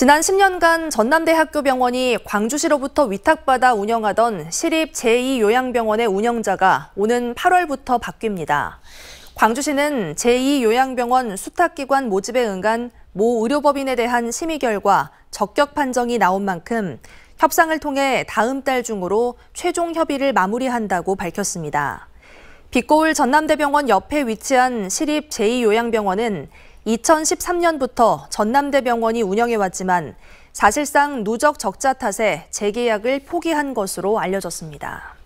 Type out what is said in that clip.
지난 10년간 전남대학교병원이 광주시로부터 위탁받아 운영하던 시립 제2요양병원의 운영자가 오는 8월부터 바뀝니다. 광주시는 제2요양병원 수탁기관 모집에 응한 모 의료법인에 대한 심의 결과 적격 판정이 나온 만큼 협상을 통해 다음 달 중으로 최종 협의를 마무리한다고 밝혔습니다. 빛고울 전남대병원 옆에 위치한 시립 제2요양병원은 2013년부터 전남대병원이 운영해왔지만 사실상 누적 적자 탓에 재계약을 포기한 것으로 알려졌습니다.